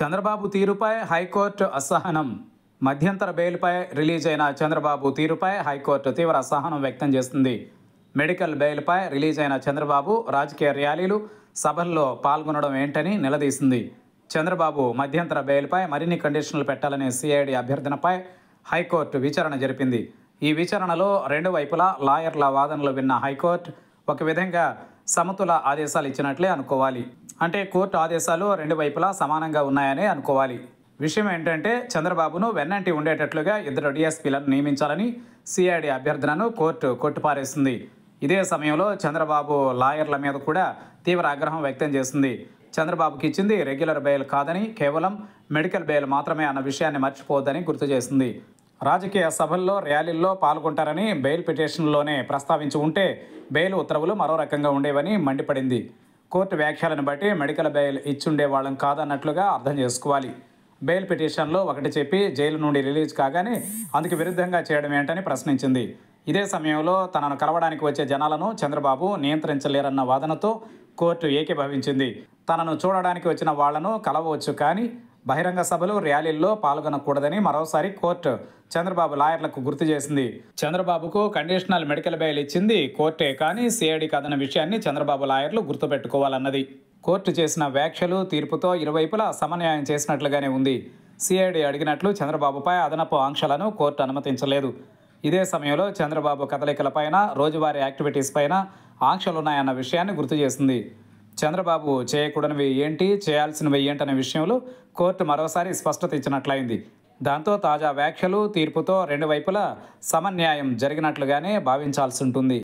చంద్రబాబు తీరుపై హైకోర్టు అసహనం మధ్యంతర బెయిల్పై రిలీజ్ అయిన చంద్రబాబు తీరుపై హైకోర్టు తీవ్ర అసహనం వ్యక్తం చేస్తుంది మెడికల్ బెయిల్పై రిలీజ్ అయిన చంద్రబాబు రాజకీయ ర్యాలీలు సభల్లో పాల్గొనడం ఏంటని నిలదీసింది చంద్రబాబు మధ్యంతర బెయిల్పై మరిన్ని కండిషన్లు పెట్టాలనే సిఐడి అభ్యర్థనపై హైకోర్టు విచారణ జరిపింది ఈ విచారణలో రెండు వైపులా లాయర్ల వాదనలు విన్న హైకోర్టు ఒక విధంగా సమతుల ఆదేశాలు ఇచ్చినట్లే అనుకోవాలి అంటే కోర్టు ఆదేశాలు రెండు వైపులా సమానంగా ఉన్నాయని అనుకోవాలి విషయం ఏంటంటే చంద్రబాబును వెన్నంటి ఉండేటట్లుగా ఇద్దరు డిఎస్పీలను నియమించాలని సిఐడి అభ్యర్థనను కోర్టు కొట్టుపారేసింది ఇదే సమయంలో చంద్రబాబు లాయర్ల మీద కూడా తీవ్ర ఆగ్రహం వ్యక్తం చేసింది చంద్రబాబుకి ఇచ్చింది రెగ్యులర్ బెయిల్ కాదని కేవలం మెడికల్ బెయిల్ మాత్రమే అన్న విషయాన్ని మర్చిపోవద్దని గుర్తు చేసింది రాజకీయ సభల్లో ర్యాలీల్లో పాల్గొంటారని బెయిల్ పిటిషన్లోనే ప్రస్తావించి ఉంటే బెయిల్ ఉత్తర్వులు మరో రకంగా ఉండేవని మండిపడింది కోర్టు వ్యాఖ్యలను బట్టి మెడికల్ బెయిల్ ఇచ్చుండే వాళ్ళం కాదన్నట్లుగా అర్థం చేసుకోవాలి బెయిల్ పిటిషన్లో ఒకటి చెప్పి జైలు నుండి రిలీజ్ కాగానే అందుకు విరుద్ధంగా చేయడం ఏంటని ప్రశ్నించింది ఇదే సమయంలో తనను కలవడానికి వచ్చే జనాలను చంద్రబాబు నియంత్రించలేరన్న వాదనతో కోర్టు ఏకీభవించింది తనను చూడడానికి వచ్చిన వాళ్లను కలవవచ్చు కానీ బహిరంగ సభలు ర్యాలీల్లో పాల్గొనకూడదని మరోసారి కోర్టు చంద్రబాబు లాయర్లకు గుర్తు చేసింది చంద్రబాబుకు కండిషనల్ మెడికల్ బెయిల్ ఇచ్చింది కోర్టే కానీ సిఐడి కాదన్న విషయాన్ని చంద్రబాబు లాయర్లు గుర్తుపెట్టుకోవాలన్నది కోర్టు చేసిన వ్యాఖ్యలు తీర్పుతో ఇరువైపులా సమన్యాయం చేసినట్లుగానే ఉంది సిఐడి అడిగినట్లు చంద్రబాబుపై అదనపు ఆంక్షలను కోర్టు అనుమతించలేదు ఇదే సమయంలో చంద్రబాబు కదలికలపైన రోజువారీ యాక్టివిటీస్ పైన ఆంక్షలున్నాయన్న విషయాన్ని గుర్తు చేసింది చంద్రబాబు చేయకూడనివి ఏంటి చేయాల్సినవి ఏంటనే విషయంలో కోర్టు మరోసారి స్పష్టత ఇచ్చినట్లయింది దాంతో తాజా వ్యాఖ్యలు తీర్పుతో రెండు వైపులా సమన్యాయం జరిగినట్లుగానే భావించాల్సి ఉంటుంది